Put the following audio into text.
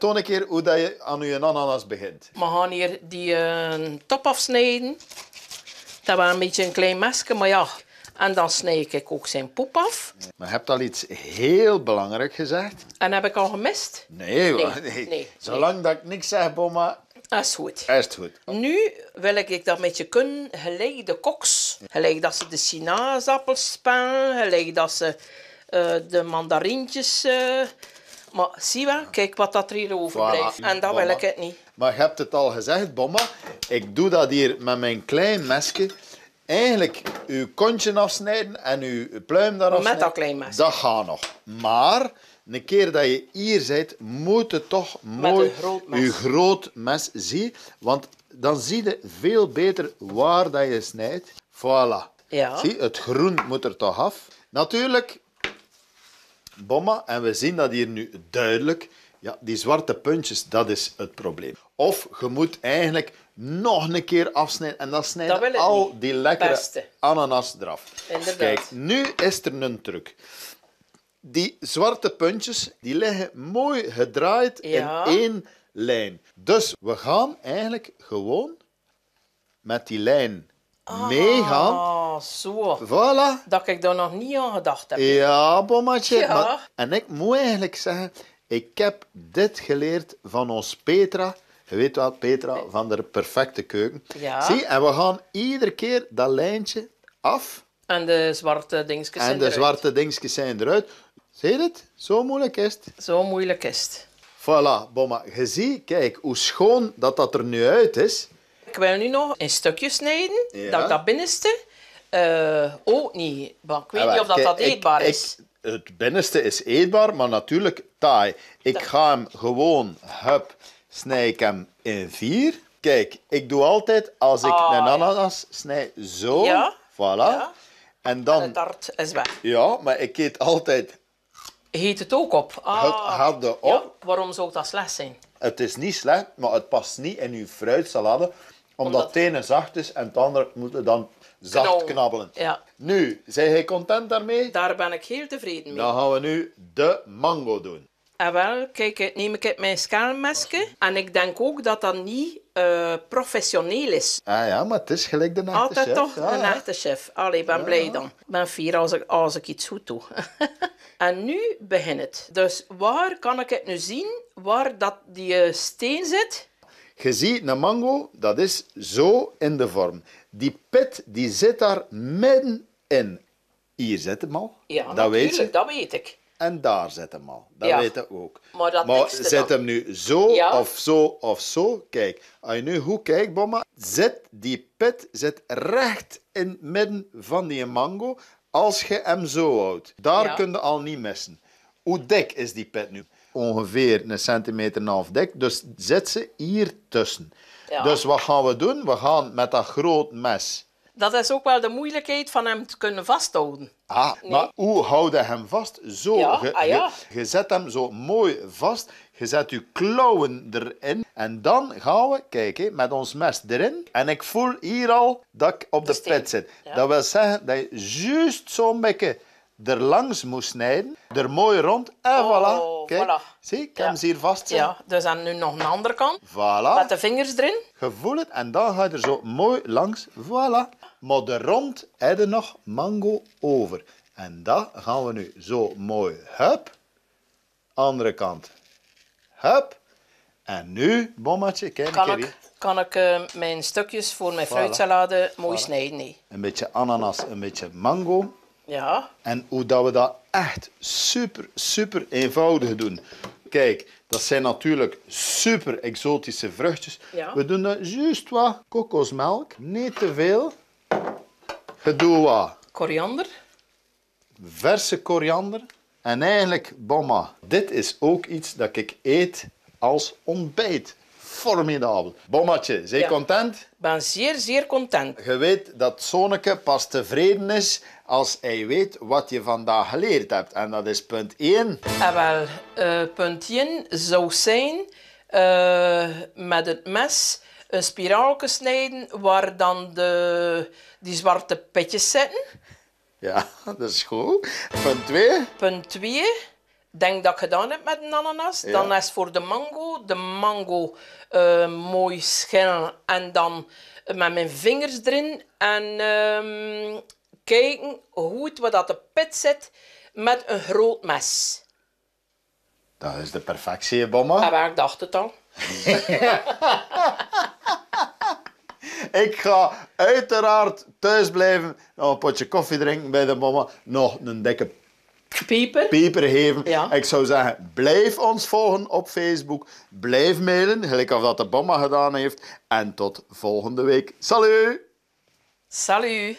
toon een keer hoe dat je aan je ananas begint. We gaan hier die eh, top afsnijden. Dat was een beetje een klein mesje, maar ja. En dan snij ik ook zijn poep af. Maar je hebt al iets heel belangrijk gezegd. En heb ik al gemist? Nee, nee, nee. Zolang dat ik niks zeg, Boma, is goed. is goed. Nu wil ik dat met je kunnen, gelijk de koks. Gelijk dat ze de sinaasappels spelen, gelijk dat ze eh, de mandarintjes uh, eh, maar zie wel, kijk wat dat er hier overblijft. Voilà. En dat wil ik het niet. Maar je hebt het al gezegd, Bomma. Ik doe dat hier met mijn klein mesje. Eigenlijk uw kontje afsnijden en uw pluim daar afsnijden. Met dat klein mesje. Dat gaat nog. Maar een keer dat je hier bent, moet je toch mooi groot mes. je groot mes zien. Want dan zie je veel beter waar dat je snijdt. Voilà. Ja. Zie, het groen moet er toch af. Natuurlijk, bomma. En we zien dat hier nu duidelijk. Ja, die zwarte puntjes, dat is het probleem. Of je moet eigenlijk nog een keer afsnijden en dan snijden al die lekkere ananas eraf. Kijk, nu is er een truc. Die zwarte puntjes die liggen mooi gedraaid in één lijn. Dus we gaan eigenlijk gewoon met die lijn Nee, meegaan. Ah, zo. Voilà. Dat ik daar nog niet aan gedacht heb. Ja, bommetje. Ja. Maar, en ik moet eigenlijk zeggen, ik heb dit geleerd van ons Petra. Je weet wel, Petra van de perfecte keuken. Ja. Zie, en we gaan iedere keer dat lijntje af. En de zwarte dingetjes zijn eruit. En de zwarte dingetjes zijn eruit. Zie je het? Zo moeilijk is het. Zo moeilijk is het. Voilà, bomma. Je ziet, kijk, hoe schoon dat dat er nu uit is wil nu nog in stukjes snijden, dat ik dat binnenste uh, ook niet. ik weet ah, niet of dat, eetbaar is. Ik, het binnenste is eetbaar, maar natuurlijk taai. Ik ga hem gewoon, hup, snij ik hem in vier. Kijk, ik doe altijd als ik ah, een ananas snij, zo. Ja. Voilà. En dan. En het is weg. Ja, maar ik eet altijd. Heet het ook op? Ah. Het op. Ja, waarom zou dat slecht zijn? Het is niet slecht, maar het past niet in uw fruitsalade omdat, het ene zacht is en het andere moet dan zacht knabbelen. Nu, zijn jij content daarmee? Daar ben ik heel tevreden mee. Dan gaan we nu de mango doen. En ah, wel, kijk, neem ik mijn schaalmesje. En ik denk ook dat dat niet eh, professioneel is. Ah ja, maar het is gelijk de echte Altijd toch ja, een echte chef. Allee, ik ben blij dan. Ik ben fier als ik, als ik iets goed doe. en nu begint het. Dus waar kan ik het nu zien? Waar dat die eh, steen zit? Je ziet, een mango, dat is zo in de vorm. Die pit, die zit daar in. Hier zit hem al. Ja, dat weet dat weet ik. En daar zit hem al. Dat weet ik ook. Maar, dat maar zit hem nu zo of zo of zo? Kijk, als je nu goed kijkt, Bomma, zit die pit zit recht in het midden van die mango als je hem zo houdt. Daar kun je al niet missen. Hoe dik is die pit nu? ongeveer een centimeter en half dik. Dus zit ze hier tussen. Dus wat gaan we doen? We gaan met dat groot mes. Dat is ook wel de moeilijkheid van hem te kunnen vasthouden. Ah, maar hoe houden hem vast? Zo, je, ah, ja. je, zet hem zo mooi vast. Je zet je klauwen erin. En dan gaan we, kijken met ons mes erin. En ik voel hier al dat ik op de, de zit. Dat wil zeggen dat je juist zo'n beetje er langs moet snijden. Er mooi rond. En oh. voilà Kijk, voilà. Zie, ik ja. hem hier vast Ja, dus dan nu nog een andere kant. Voilà. Met de vingers erin. Gevoel het en dan ga je er zo mooi langs. Voilà. Maar de rond heb nog mango over. En dat gaan we nu zo mooi. Hup. Andere kant. Hup. En nu, bommetje, kijk kan ik, kan eh, ik mijn stukjes voor mijn fruitsalade mooi snijden? Nee. Een beetje ananas, een beetje mango. Ja. En hoe dat we dat echt super, super eenvoudig doen. Kijk, dat zijn natuurlijk super exotische vruchtjes. Ja. We doen dat juist wat kokosmelk, niet te veel. Je wat? Koriander. Verse koriander. En eigenlijk, bomma, dit is ook iets dat ik eet als ontbijt formidabel. bommetje, zij ja. content? Ik ben zeer, zeer content. Je weet dat Sonneke pas tevreden is als hij weet wat je vandaag geleerd hebt. En dat is punt 1. Ah, wel, eh, punt 1 zou zijn eh, met het mes een spiraal snijden waar dan de, die zwarte petjes zitten. Ja, dat is goed. Punt 2. Punt 2 denk dat ik gedaan heb met een ananas. Dan is voor de mango, de mango ehm, mooi schillen en dan met mijn vingers erin. En ehm, kijken hoe het wat de pit zit met een groot mes. Dat is de perfectie, bomma. Ja, ah, ik dacht het al. ik ga uiteraard thuis blijven, nog een potje koffie drinken bij de mama, nog een dikke Pieper. Pieper geven. Ik zou zeggen, blijf ons volgen op Facebook. Blijf mailen, gelijk of dat de Bomma gedaan heeft. En tot volgende week. Salut! Salut!